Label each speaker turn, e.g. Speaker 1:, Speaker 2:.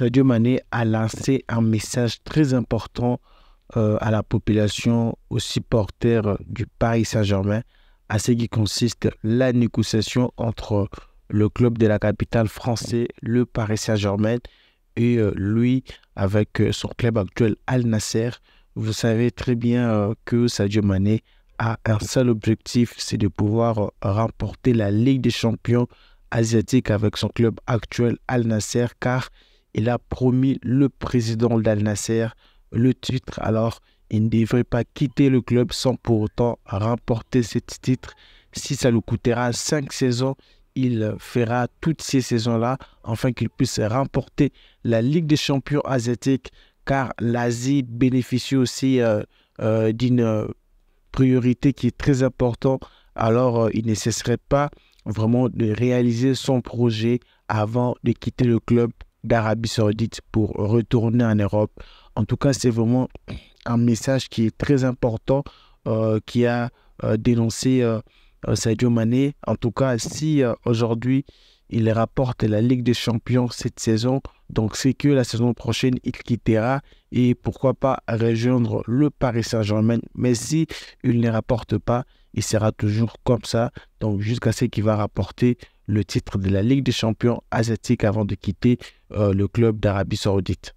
Speaker 1: Sadio Mané a lancé un message très important euh, à la population, aux supporters du Paris Saint-Germain, à ce qui consiste la négociation entre le club de la capitale française, le Paris Saint-Germain, et euh, lui avec euh, son club actuel Al Nasser. Vous savez très bien que Sadio Mané a un seul objectif, c'est de pouvoir remporter la Ligue des champions asiatiques avec son club actuel Al Nasser, car il a promis le président d'Al-Nasser le titre, alors il ne devrait pas quitter le club sans pour autant remporter ce titre. Si ça lui coûtera cinq saisons, il fera toutes ces saisons-là afin qu'il puisse remporter la Ligue des champions asiatiques, car l'Asie bénéficie aussi euh, euh, d'une euh, priorité qui est très importante. Alors, il ne cesserait pas vraiment de réaliser son projet avant de quitter le club d'Arabie saoudite pour retourner en Europe. En tout cas, c'est vraiment un message qui est très important, euh, qui a euh, dénoncé euh, Sadio En tout cas, si aujourd'hui il rapporte la Ligue des Champions cette saison, donc c'est que la saison prochaine, il quittera et pourquoi pas rejoindre le Paris Saint-Germain. Mais si il ne rapporte pas, il sera toujours comme ça, donc jusqu'à ce qu'il va rapporter le titre de la Ligue des champions asiatiques avant de quitter euh, le club d'Arabie saoudite.